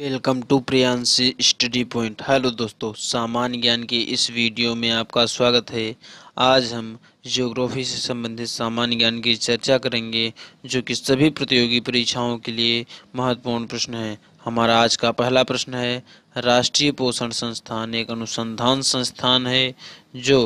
welcome to Priyanshi study point hello दोस्तों सामान्य ज्ञान के इस वीडियो में आपका स्वागत है आज हम ज्योग्राफी से संबंधित सामान्य ज्ञान की चर्चा करेंगे जो कि सभी प्रतियोगी परीक्षाओं के लिए महत्वपूर्ण प्रश्न है हमारा आज का पहला प्रश्न है राष्ट्रीय पोषण संस्थान एक अनुसंधान संस्थान है जो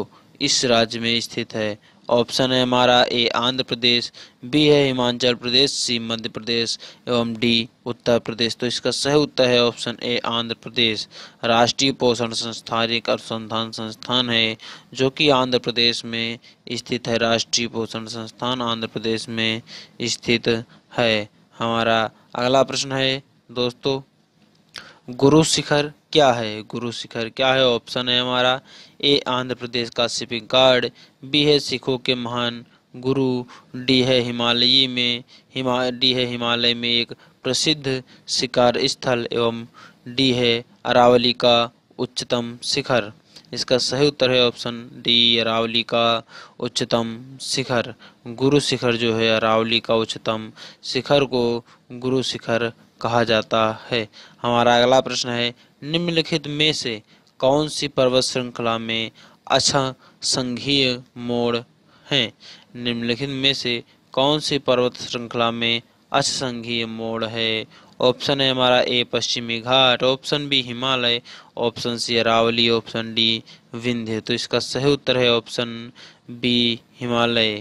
इस राज्य में स्थित है ऑप्शन है हमारा ए आंध्र प्रदेश बी है हिमाचल प्रदेश सी मध्य प्रदेश एवं डी उत्तर प्रदेश तो इसका सही उत्तर है ऑप्शन ए आंध्र प्रदेश राष्ट्रीय पोषण संस्थान एक अनुसंधान संस्थान है जो कि आंध्र प्रदेश में स्थित है राष्ट्रीय पोषण संस्थान आंध्र प्रदेश में स्थित है हमारा अगला प्रश्न है दोस्तों गुरु शिखर क्या है गुरु शिखर क्या है ऑप्शन है हमारा ए आंध्र प्रदेश का शिपिंग कार्ड बी है सिखों के महान गुरु डी है हिमालयी में हिमा डी है हिमालय में एक प्रसिद्ध शिकार स्थल एवं डी है अरावली का उच्चतम शिखर इसका सही उत्तर है ऑप्शन डी अरावली का उच्चतम शिखर गुरु शिखर जो है अरावली का उच्चतम शिखर को गुरु शिखर कहा जाता है हमारा अगला प्रश्न है निम्नलिखित में से कौन सी पर्वत श्रृंखला में अच्छा संघीय मोड़ है निम्नलिखित में से कौन सी पर्वत श्रृंखला में अच्छा संघीय मोड़ है ऑप्शन है हमारा ए पश्चिमी घाट option B Himalaya option C Aravalli option D Vindhya तो इसका सही उत्तर है ऑप्शन बी हिमालय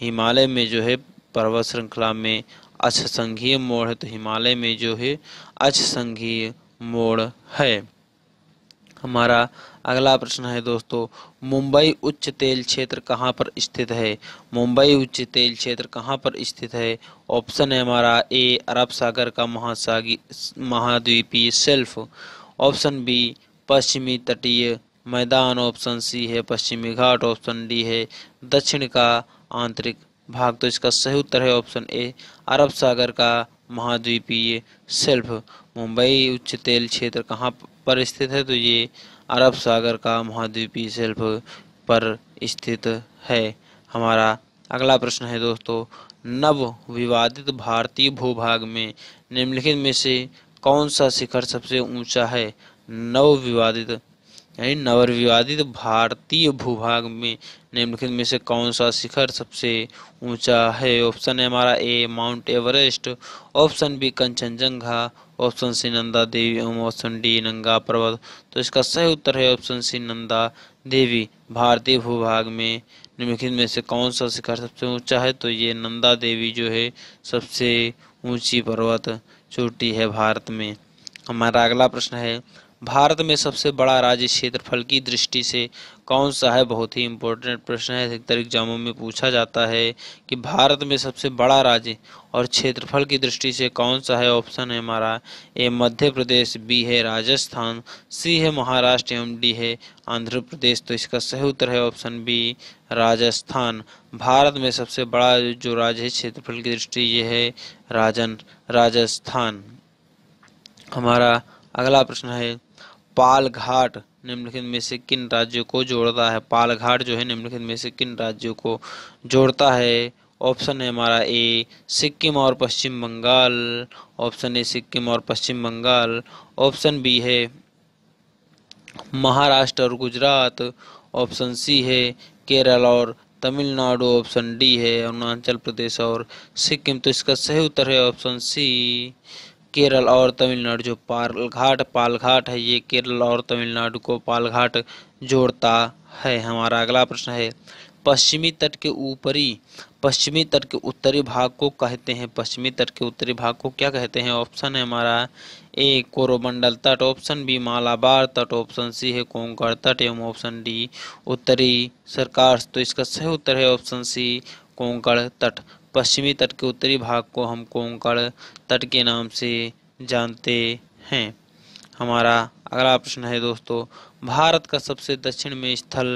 हिमालय में जो है पर्वत श्रृंखला में अच्छा संघीय मोड़ है तो हिमालय में जो है अच्छा संघीय मोड़ है हमारा अगला प्रश्न है दोस्तों मुंबई उच्च तेल क्षेत्र कहाँ पर स्थित है मुंबई उच्च तेल क्षेत्र कहाँ पर स्थित है ऑप्शन है हमारा ए अरब सागर का महासागी महाद्वीपीय सेल्फ ऑप्शन बी पश्चिमी तटीय मैदान ऑप्शन सी है पश्चिमी घाट ऑप्शन डी है दक्षिण का आंतरिक भाग तो इसका सही उत्तर है ऑप्शन ए अरब सागर का महाद्वीपीय सेल्फ मुंबई उच्च तेल क्षेत्र कहाँ पर स्थित है तो ये अरब सागर का महाद्वीपीय सेल्फ पर स्थित है हमारा अगला प्रश्न है दोस्तों नव विवादित भारतीय भूभाग में निम्नलिखित में से कौन सा शिखर सबसे ऊंचा है नव विवादित यानी नवर तो भारतीय भूभाग में निम्नलिखित में से कौन सा शिखर सबसे ऊंचा है ऑप्शन है हमारा A Mount Everest option B Kanchenjunga option C Nanda Devi एवं ऑप्शन डी नंगा पर्वत तो इसका सही उत्तर है ऑप्शन सी नंदा देवी भारतीय भूभाग में निम्नलिखित में से कौन सा शिखर सबसे ऊंचा है तो ये नंदा देवी जो है सबसे ऊंची पर्वत चोटी है भारत में हमारा अगला प्रश्न है भारत में सबसे बड़ा राज्य क्षेत्रफल की दृष्टि से कौन सा है बहुत ही इम्पोर्टेंट प्रश्न है अधिकतर एग्जामों में पूछा जाता है कि भारत में सबसे बड़ा राज्य और क्षेत्रफल की दृष्टि से कौन सा है ऑप्शन है हमारा ए मध्य प्रदेश बी है राजस्थान सी है महाराष्ट्र एवं डी है आंध्र प्रदेश तो इसका सही उत्तर है ऑप्शन बी राजस्थान भारत में सबसे बड़ा जो राज्य है क्षेत्रफल की दृष्टि ये है राजन राजस्थान हमारा अगला प्रश्न है पालघाट निम्नलिखित में से किन राज्यों को जोड़ता है पालघाट जो है निम्नलिखित में से किन राज्यों को जोड़ता है ऑप्शन है हमारा ए सिक्किम और पश्चिम बंगाल ऑप्शन ए सिक्किम और पश्चिम बंगाल ऑप्शन बी है महाराष्ट्र और गुजरात ऑप्शन सी है केरल और तमिलनाडु ऑप्शन डी है अरुणाचल प्रदेश और सिक्किम तो इसका सही उत्तर है ऑप्शन सी केरल और तमिलनाडु जो पालघाट पालघाट है ये केरल और तमिलनाडु को पालघाट जोड़ता है हमारा अगला प्रश्न है पश्चिमी तट के ऊपरी पश्चिमी तट के उत्तरी भाग को कहते हैं पश्चिमी तट के उत्तरी भाग को क्या कहते हैं ऑप्शन है हमारा ए कोरोमंडल तट ऑप्शन बी मालाबार तट ऑप्शन सी है कोंकण तट एवं ऑप्शन डी उत्तरी सरकार तो इसका सही उत्तर है ऑप्शन सी कोंकण तट पश्चिमी तट के उत्तरी भाग को हम कोंकण तट के नाम से जानते हैं हमारा अगला प्रश्न है दोस्तों भारत का सबसे दक्षिण में स्थल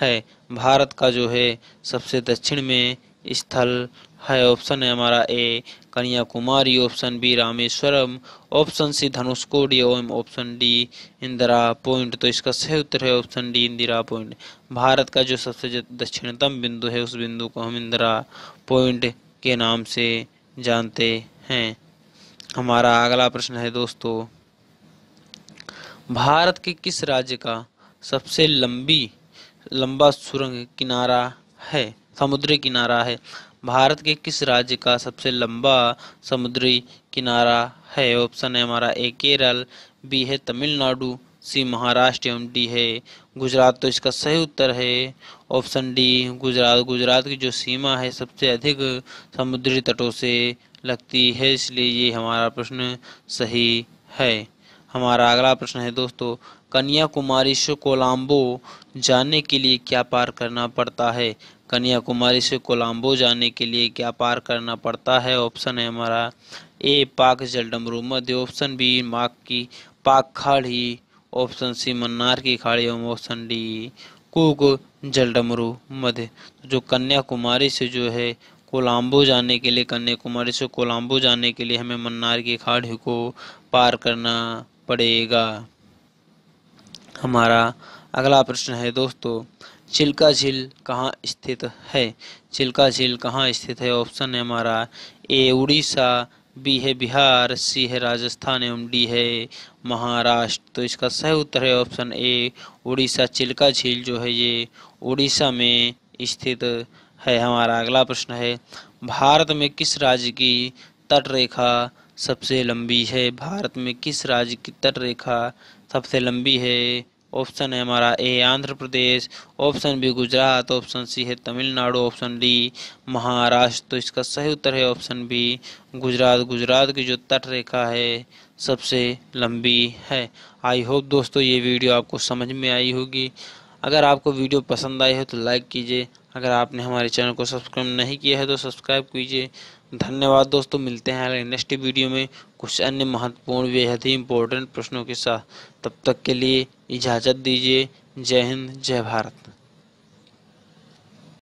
है भारत का जो है सबसे दक्षिण में स्थल है ऑप्शन है हमारा A Kanyakumari option B Rameswaram option C Dhanushkodi एवं ऑप्शन डी इंदिरा पॉइंट तो इसका सही उत्तर है option D Indira point Bharat का जो सबसे दक्षिणतम बिंदु है उस बिंदु को हम इंदिरा पॉइंट के नाम से जानते हैं हमारा अगला प्रश्न है दोस्तों भारत के किस राज्य का सबसे लंबी लंबा सुरंग किनारा है समुद्री किनारा है भारत के किस राज्य का सबसे लंबा समुद्री किनारा है ऑप्शन है हमारा ए केरल बी है तमिलनाडु सी महाराष्ट्र एवं डी है गुजरात तो इसका सही उत्तर है ऑप्शन डी गुजरात गुजरात की जो सीमा है सबसे अधिक समुद्री तटों से लगती है इसलिए ये हमारा प्रश्न सही है हमारा अगला प्रश्न है दोस्तों कन्याकुमारी से कोलंबो जाने के लिए क्या पार करना पड़ता है कन्याकुमारी से कोलंबो जाने के लिए क्या पार करना पड़ता है ऑप्शन है हमारा ए पाक डमरू मध्य ऑप्शन बी माक की पाक खाड़ी ऑप्शन सी मन्नार की खाड़ी एवं ऑप्शन डी कुक जलडमरू मध्य तो जो कन्याकुमारी से जो है कोलंबो जाने के लिए कन्याकुमारी से कोलंबो जाने के लिए हमें मन्नार की खाड़ी को पार करना पड़ेगा हमारा अगला प्रश्न है दोस्तों चिल्का झील कहाँ स्थित है चिल्का झील कहाँ स्थित है ऑप्शन है हमारा ए उड़ीसा बी है बिहार सी है राजस्थान एवं डी है महाराष्ट्र तो इसका सही उत्तर है ऑप्शन ए उड़ीसा चिल्का झील जो है ये उड़ीसा में स्थित है हमारा अगला प्रश्न है भारत में किस राज्य की तटरेखा सबसे लंबी है भारत में किस राज्य की तटरेखा सबसे लंबी है ऑप्शन है हमारा A Andhra Pradesh option B Gujarat option C है तमिलनाडु ऑप्शन डी महाराष्ट्र तो इसका सही उत्तर है ऑप्शन बी गुजरात गुजरात की जो तट रेखा है सबसे लंबी है आई होप दोस्तों ये वीडियो आपको समझ में आई होगी अगर आपको वीडियो पसंद आई है तो लाइक कीजिए अगर आपने हमारे चैनल को सब्सक्राइब नहीं किया है तो सब्सक्राइब कीजिए धन्यवाद दोस्तों मिलते हैं नेक्स्ट वीडियो में कुछ अन्य महत्वपूर्ण बेहद ही इम्पोर्टेंट प्रश्नों के साथ तब तक के लिए इजाज़त दीजिए जय हिंद जय भारत